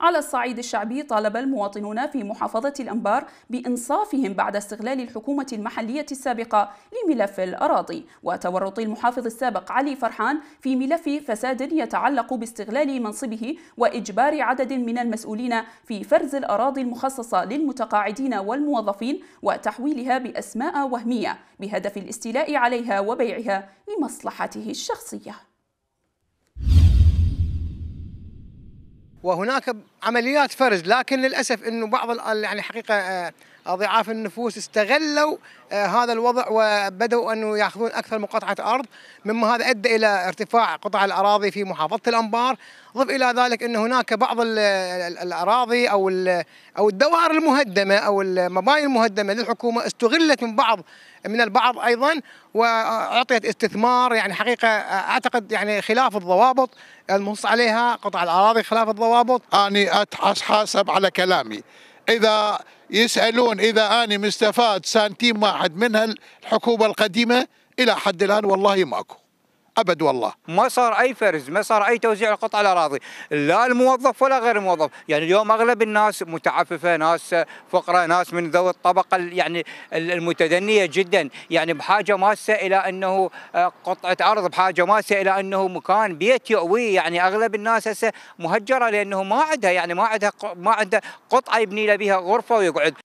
على الصعيد الشعبي طالب المواطنون في محافظة الأنبار بإنصافهم بعد استغلال الحكومة المحلية السابقة لملف الأراضي وتورط المحافظ السابق علي فرحان في ملف فساد يتعلق باستغلال منصبه وإجبار عدد من المسؤولين في فرز الأراضي المخصصة للمتقاعدين والموظفين وتحويلها بأسماء وهمية بهدف الاستيلاء عليها وبيعها لمصلحته الشخصية وهناك عمليات فرز لكن للاسف انه بعض يعني حقيقه آه، ضعاف النفوس استغلوا آه، هذا الوضع وبداوا انه ياخذون اكثر من قطعه ارض مما هذا ادى الى ارتفاع قطع الاراضي في محافظه الانبار ضف الى ذلك ان هناك بعض الاراضي او او الدوائر المهدمه او المباني المهدمه للحكومه استغلت من بعض من البعض ايضا واعطيت استثمار يعني حقيقه آه، اعتقد يعني خلاف الضوابط المنص عليها قطع الاراضي خلاف الضوابط الضوابط أنا أتحاسب على كلامي إذا يسألون إذا أنا مستفاد سنتيم واحد من الحكومة القديمة إلى حد الآن والله ماكو ابد والله ما صار اي فرز ما صار اي توزيع القطع على الاراضي لا الموظف ولا غير الموظف يعني اليوم اغلب الناس متعففه ناس فقراء ناس من ذوي الطبقه يعني المتدنيه جدا يعني بحاجه ماسه الى انه آه، قطعه ارض بحاجه ماسه الى انه مكان بيت يؤوي يعني اغلب الناس هسه مهجره لانه ما عندها يعني ما عندها ما عندها قطعه يبني لها بها غرفه ويقعد